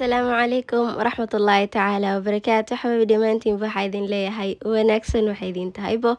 asalaamu calaykum waraxmat waraxmatullaahi tacaala wabarakaatu xabiibi dhammaantiinba waxaa idin leeyahay wanaagsan waxaa idin tahaybo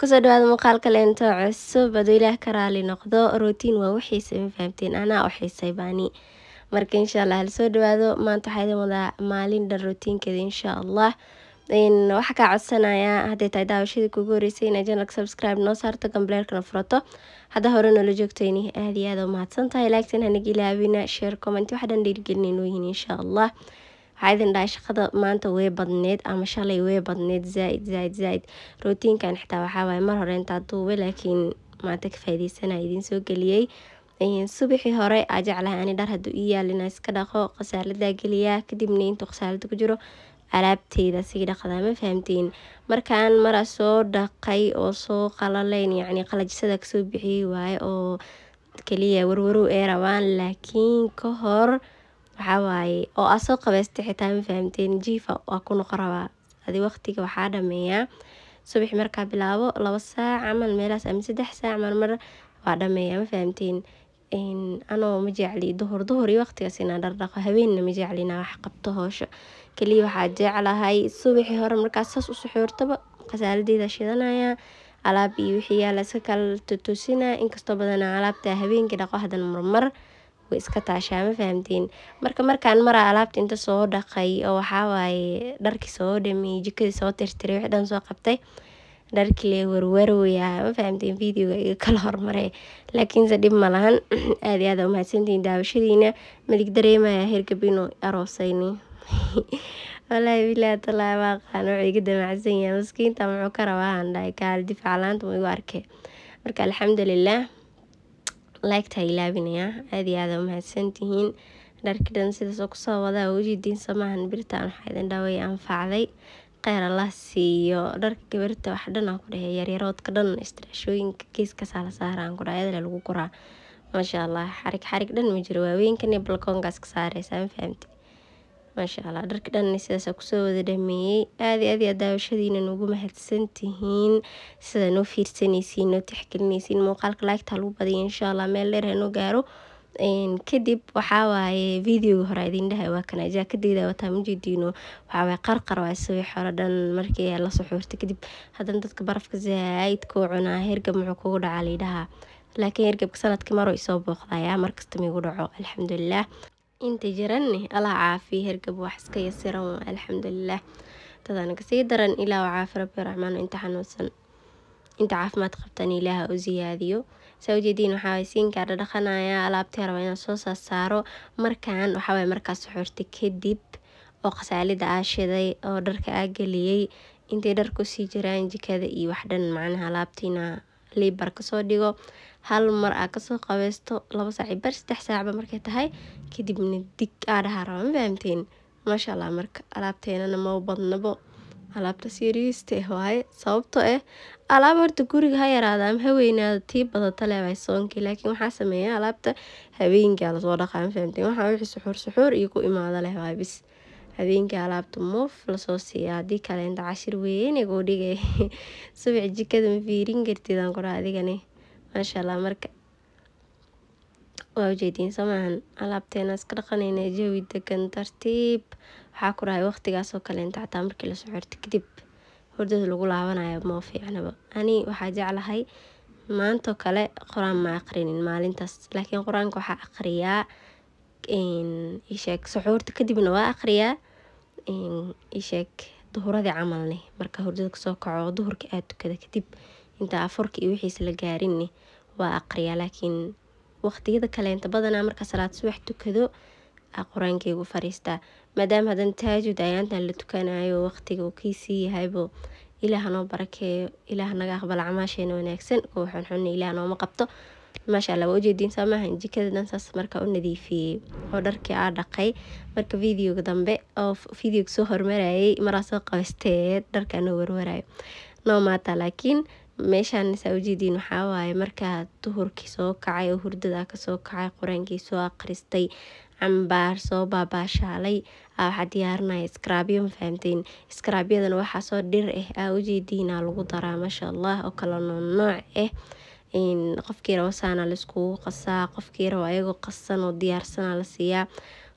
kusoo dhawaada muuqaal kaleento cusub aduu ilaah ka raali noqdo rotiin waa wixiisa ma fahamteen anaa u xiisay baani marka insha allah hal soo dhawaado maanta waxaa idin wadaa maalin dhan rotiinkeeda insha allah waxaa kaa codsanayaa hadday tahay daawashadii kugu horeysay in janalka subscribe noo saarto gambleerkana furato hadda hore noola joogtayni aad iyo aada u mahadsan tahay laagtan hanagi ilaabina sheer comment waxaa dhan dhiirigelinayn nooyihin insha allah waxaa idin dhahay shaqada maanta way badneed ama shalay way badneyd zaaid zaaid zaaid rootiinkan xitaa waxaa waaye mar hore intaa duube laakiin maanta ka faa'iideysanaa idiin soo geliyey subixii hore aa jeclahay ani dhar haduu ii yaalina iska dhaqo khasaaladaa geliyaa kadibna intuu khasaalada ku jiro alaabteyda sii dhaqda mafahamtiin markaan mara soo dhaqay oo soo qalaleyn yacni qalajisada kasoo bixiyey waaye oo kaliya warwarow ay rabaan laakiin ka hor waxaa oo aa soo qabaystay xitaa ma mafahamteen jiifa waa ku noqon rabaa adi waqtiga waxaa dhameeyaa subaxi markaa bilaabo laba saac camal meelahaas ama saddex saac marmar waa dhameeya ma mafahamteen anoo ma jecli duhur duhur iyo waqtigaas inaan dhardhaqo habeenna ma jecli inaan wax qabto hoosho keliya waxaa jeclahay subaxii hore markaas saas u suxuurtaba qasaaladeyda shidanaya alaab iyo wixii yaala iska kala totosinaa inkastoo badanaa alaabta habeenkii dhaqo hadan marmar way iska taashaa ma fahamteen marka markaan maraa alaabta inta soo dhaqay oo waxaa waaye dharkii soo dhamiyey jikadii soo tirtiray wixii dhan soo qabtay dharkii la warwaroyaa ma fahamteen videoga iga kala hormaray laakiinse dhib malahan lahan aad iyo aad umahadsantihiin daawashadiina madig dareemaya hergabino aroosayni walaahi bilaa talaabaqaan wuxuu iga damacsan yahay maskiinta muxuu ka rabaa aan kaal difaac laanta ma igu arkay marka alxamdulilah laagtaa ilaabinayaa aad iyo aad umahadsantihiin dharkii dhan sidaasoo kusoo wadaa wejidiin samahan birtaan waxaa idin dhaway anfacday kheyr allah siiyo dharka gabarta wax dhan aan ku dhahe yaryaroodka dhan istraashooyinka kiiska saala saara aan kudhaha lagu koraa maasha allah xarig xarig dhan ma jiro waaweynkan iyo balkoonkaas ka saareysa ma fahamti maasha allah dharka dhan sidaasaa kusoo wada dhameeyey aad iyo aad iyo daawashadiina nugu mahadsantihiin sidaa noo fiirsanaysiin noo tixgelinaysiin muuqaalka laagtaa lagu badaya insha allah meel dheer hanoo gaaro kadib waxaa videoga hore idin dhahay waa kana jaa wataa ma jeediino qarqar waa isawii xore dhan markii la suxuurta kadib haddana dadka barafka zaaid kuu cunaa hergab muxuu kugu dhacaa liidhaha laakiin hergabka sanadka maroo isoo booqdayaa markasta miigu dhaco alxamdulilah inta jiranni allah caafi hergab wax iska yasiran alxamdulilah dadaanaga sii daran ilaa oo caafi rabbi raxmaan inta xanuunsan inta caafimaad qabtan ilaaha u siyaadiyo sawjadiin waxaa waysiinkaa dhadhaqanaya alaabtii raba inaan soo saarsaaro markaan waxaway markaas xorta kadib oo qasaalida aa shiday oo dharka aa geliyey intay dhar kusii jiraan jikada iyo wax dhan macnaha alaabtiina liibar kasoo dhigo hal mar aa kasoo qabeysto laba saaci bar saddex saacba markay tahay kadibna dig aa dhahaa raba ma fahamteen maasha allah marka alaabteenana mau badnabo alaabtas yariista eh waaye sababtoo eh alaab horta guriga ha yaraada ama ha weynaada tii badata leedahay soonkii laakiin waxaa sameeya alaabta habeenkaa lasoo dhaqaa ma waxaa wixii suxuur suxuur iyo ku imaada leh waay bis habeenkii alaabta moof lasoo siiya haddii kale inta cashir weynag oo dhigay subax jikada ma fiirin kartid aan qora adigani maasha allah marka waa ujeediin soo maahan alaabteena dhaqanayna jawi degan tartiib waxaa ku waqtigaasoo waqtigaas oo kale inta xataa markii la socorto kadib hurdada lagu laabanayo moo fiicnaba ani waxaa jeclahay maantoo kale qur-aan ma aqrinin maalintaas laakiin qur-aanka waxaa aqriyaa isheeg suxuurta kadibna waa aqriyaa isheeg duhuradii camalne marka hordada kasoo kaco duhurka aada tukada kadib inta afurka iyo wixiis la gaarinne waa aqriyaa laakiin waqtiyada kaleenta badanaa marka salaad subax tukado qur-aankaygu fariistaa maadaama hadan taajud ayaantan la tukanayo waqtiga uu kiisii yahaybo ilaah noo barakeeyo ilaah naga aqbal camaasheena wanaagsan kuwa xunxunna ilaah nooma qabto maasha alla waa ujeediin soo maahan jikada dhansaas u nadiifiyey oo dharkii aa dhaqay marka videoga dambe oo videoga soo hormarayay maraa soo qabaysteed dharkaa noo warwarayo noo maataa laakiin Meeshan saa ujeedin waxaa waaye markaa duhurkii soo kacay oo hurdada kasoo kacay qoraankii soo akristay cambaar soo baabaashaalay aa ah, waxaa diyaarinaya skraabyo mafahamteen iskraabyadana waxaa soo dhir eh aa ah, ujeediina lagu daraa maasha allah oo kala noonooc eh qofkii rabo saana laiskugu qasaa qofkii rabo ayagoo qasan oo diyaarsanaa la siiyaa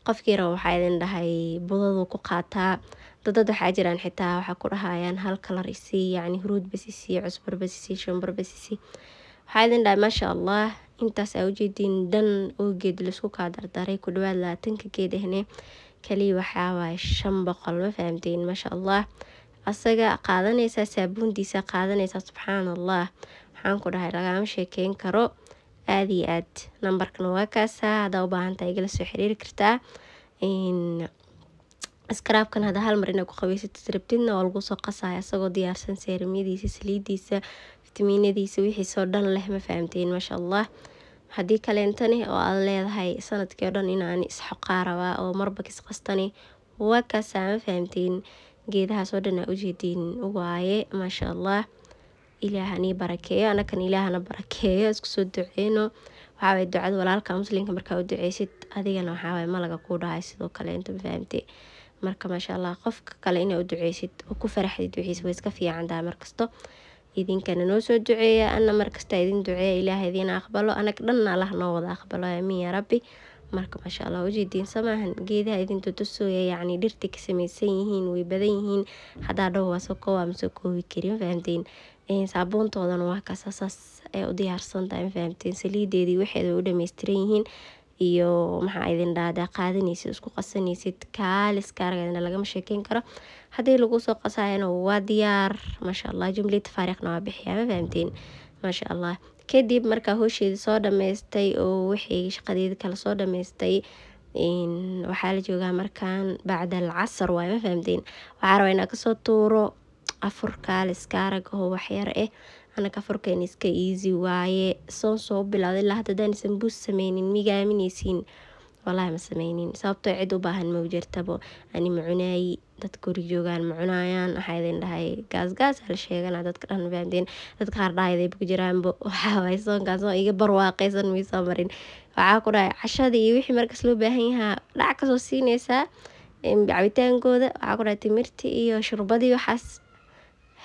qofkiira waxaa idin dhahay budadu ku qaataa dadad waxaa jiraan xitaa waxaa ku dhahayaan hal kalar isii yani huruud bas isii cusbar bas shumbar bas waxaa idin dhahay maasha allah intaas aa ujeediin dhan oo geed laisku kaa dardaray ku dhawaad labaatanka geed ahne kaliya waxaawaay shan boqol ma fahamtiin maasha allah asaga qaadanaysaa saabuuntiisa qaadanaysaa subxaan allah waxaan ku dhahay lagaama sheekeyn karo aad iyo aad nambarkana waa kaasa haddaa ubaahantahay igala soo xiriiri kartaa iskaraabkan hada halmar inaa ku qabeysatid rabtidna waa lagu soo qasaya isagoo diyaarsan seeramyadiisa saliidiisa fitamiinadiisa wixiisoo dhan leh ma fahamteen maasha allah haddii kaleentani oo aad leedahay sanadkii oo dhan inaan isxoqaa rabaa oo marba kisqastani waa kaasaa ma fahamteen geedahaas oo dhan aa ujeediin waaye maasha allah ilaahani barakeeyo anakan ilaahana barakeeyo iskusoo duceyno waxaaway ducada walaalka muslimka markaa u duceysid adigana waxaawaay malaga kuu dhahay sidoo kale inta fahamtay marka maasha allah qofka kale inaa u duceysid oo ku faraxdid wixiis way iska fiican tahay markasto idinkana noo soo duceeya ana markasta idin duceeya ilaah idiin aqbalo anag dhanna allah noo wada aqbalo aamiin yaa rabbi marka maasha allah ujidiinsa maahan geedaha idin tutusooya yacni dhirta ka samaysan yihiin way badan yihiin haddaa dhow soo koowaa mase koowi karin fahamteen saabuuntoodan waa kaas saas ay u diyaarsantahay ma fahamteen saliideedii waxeeda u dhameystiran yihiin iyo maxaa idin dhahdaa qaadanaysid isku qasanaysid kaaliska aragna lagama sheekeyn karo haddii lagu soo qasayana waa diyaar maasha allah jumlid tafaariiqna waa bixiyaa ma fahamteen maasha allah kadib markaa howsheedii soo dhameystay oo waxay shaqadeedii kale soo dhameystay waxaa la joogaa markaan bacda alcasar waay ma fahamteen waxaa rabaa inaa kasoo tuuro afur kaalis kaaragahoo waxyar eh anaga afurkan iska easy waaye soon soo bilowda ilaa hadda hadaan sambuus sameynin miga aamineysiin ma sameynin sababtoo ah cid u baahan mau jirtabo ani ma cunaayi dad guri joogaan ma cunaayaan waxaa idin dhahay gaasgaasa la sheegana dadka dhan fahamteen dadka qaar dhahayday ku jiraanba waxaa waay soonkaas iga barwaaqaysan miisoo marin waxaa ku dhahay cashadii iyo wixii markas loo baahan yahaa dhac kasoo siinaysaa cabitaankooda waxaa ku dhahay timirtii iyo shurbadii waxaas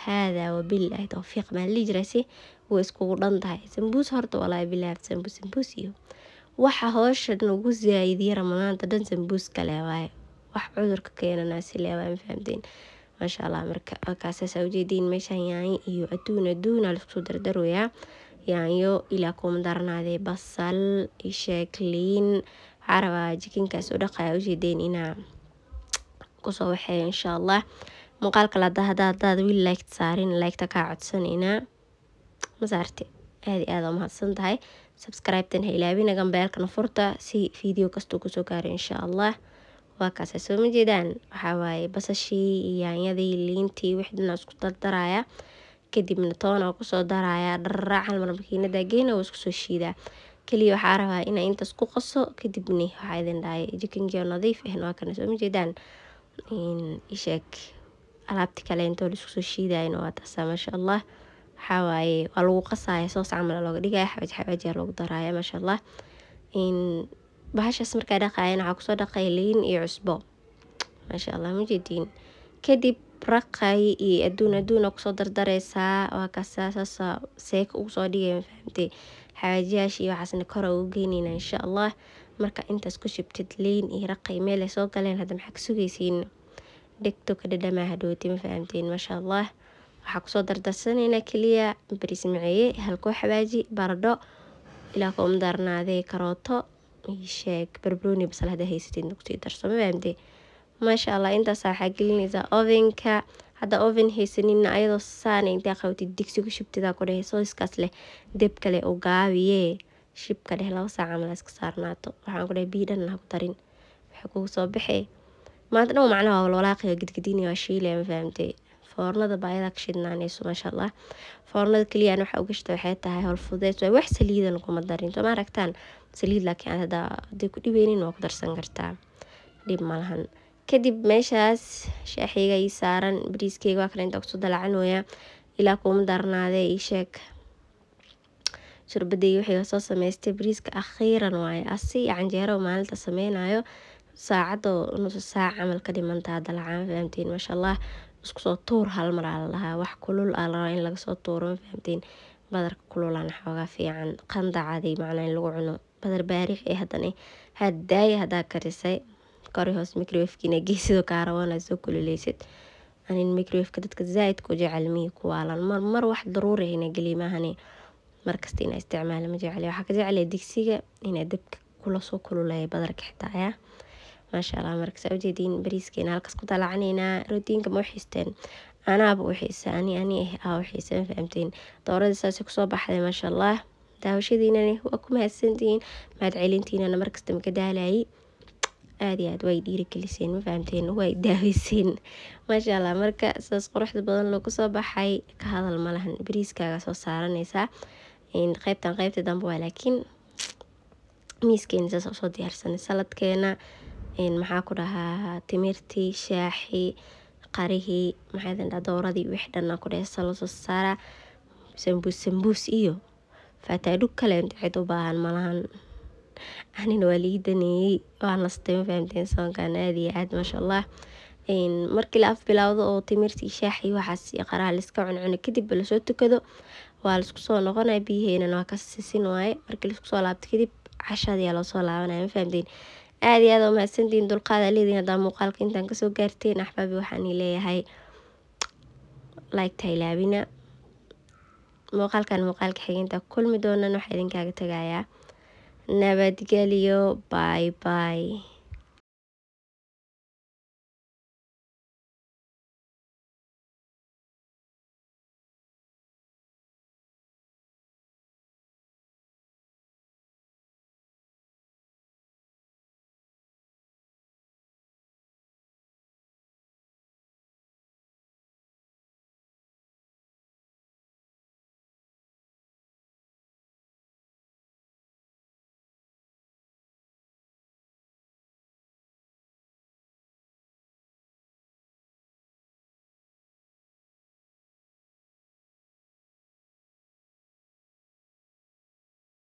haadaa wabilaahi towfiiq baan lii jirayse way iskugu dhan tahay sambuus horta walaahi bilaahi sambuus sambuus iyo waxa hooshan ugu zaayidiyay ramadaanta dhan sambuuska leewaaye wax cudurka keenanaa si leewaaye ma fahamteen maasha allah marka markaasaasa ujeediin meeshaan yaanyo iyo adduun adduuna laisku dardarooyaa yaanyo ilaa kuma daranaadee basal isheekliin waxaa rabaa jikinkaas u dhaqaya ujeedeen inaa kusoo waxeeya insha allah muuqaalka ladahada hadaad wiil laigt saarin laygta kaa codsanaynaa ma aada i aada umahadsan tahay sabscribe-tan ha ilaabina gambeelkana furta si video kastuu kusoo gaaro insha allah waa kaasa soo ma waxaa waaye basashii iyo yaanyadii liintii wixdina isku dardaraya kadibna toona kusoo daraya dhararaacan marmakiinada geena waa iskusoo shiidaa keliya waxaa rabaa inaa intaas ku qaso kadibna waxaa idin dhahay jikinkio nadiif ahna waa kana soo ma jeedaan isheeg alaabti kale intoo laisku soo waa taasaa maasha allah waxaa waaye waa lagu qasaaya soos camal looga dhigaya xawaaj xawaaj lagu daraya maasha allah bahashaas markaa dhaqayan waxaa kusoo dhaqaya liin iyo cusbo maasha allah majidiin kadib raqay iyo adduun adduuna kusoo dardareysaa waa kaasaa saasa seeka ugu soo dhigaya mafahamtay xawaajiyaasha iyo waxaasna kora ugu geyneyna insha allah marka intaas ku shibtid liin iyo raqay meelay soo galeen hadda maxaa ka sugaysiin dhegto ka dhadhamaha dhootin ma maasha allah waxaa kusoo dardarsanaynaa keliya baris maceeye halkoo xabaaji bardho ilaa ka karooto sheeg barbarooni basal haddaa kusii darso ma fahamtee maasha allah intaasaa waxaa gelinaysaa ovenka hadda oven haysanina ayadoo saana intaa qabtid digsi ku shibtidaa ku dhehe sooiskaas leh deb kale u gaabiyee shibka dheh laba saaca iska saarnaato waxaan ku dhehe biidhan laha ku darin waxay kugu soo baxee maanta dhan macnaha waa walwalaaqaya waa shiilaya ma fahamtay foornada baayadaa ka shidnaanayso maasha allah foornada keliyaan waxaa ugashta waxay tahay howlfudeys waa wax saliida laguma darin sooma aragtaan saliid laakiin aad haday ku dhibeynin waa ku darsan kartaa dhib malahan kadib meeshaas shaaxiyga ii saaran bariiskeyga waa kale intaa kusoo dalacanooya ilaa kuma darnaadee ii sheeg shurbadeygii waxay soo sameystay bariiska akhiiran waaye asi iyo canjeero maalinta sameynayo saacad nusa saac camal ka dhimanta hadda lacaan fahamtiin maasha allah iskusoo tuur hal mar aa la wax kulul aa la in lagasoo tuuro ma badarka kululaan xoogaa fiican qandacadii macnaa in lagu cuno badar baarix ee eh haddana hadaaya haddaa karisay kori hoos microwefkiina geesidoo kaa soo kululeysid anin microwefka dadka zaaidku jecel mihi ku waalan mar wax daruuri ah ina geliy maahane markasta inaa isticmaala ma jecel waxaa ka jeclaya digsiga inaa dabka kula kululeeya badarka xitaa ayaa maasha allah markasa ujeediin bariiskeena halkaas ku dalaacanaynaa roodiinka ma uxiisteen anaaba u ani ani eh, aa u ma fahamteen dooradii saasi kusoo baxday maashaallah allah waa ku mahadsantihiin mahadcelintiinana markasta maka daalayay aada iyo aad way dhiirigeliseen ma fahamteen way daaweyseen maasha allah marka sidaas quruxda badan loogu soo baxay ka hadal ma lahan bariiskaaga soo saaranaysaa qaybtan qaybta dambe waa laakiin miiskeena saas usoo diyaarsanay saladkeena maxaa ku dhahaa timirtii shaaxii qarihii maxaa idin dhaha dooradii wix dhan aan ku dhahay saa loosoo saaraa sambuus iyo faataadhug kale cid u baahan malahan anina waa lii daneeyey waa nastay ma fahamteen soonkan aada iyo aad maasha allah markii la af bilowdo oo timirtii shaaxii waxaas iyo qaraha laiska cuncuna kadib lasoo tukado waa laisku soo noqonaya biyaheynana waa ka sisin waaye markii laisku soo laabta kadib cashadi yaa loosoo laabanaya ma fahamteen aad iyo aad oo mahadsantihiin dulqaada leediin haddaan muuqaalka intaan kasoo gaarteen axbaabi waxaan leeyahay laygta ilaabina muuqaalkan muuqaalka xiginta kulmi doonan waxaa idinkaaga tagayaa nabadgelyo bye bye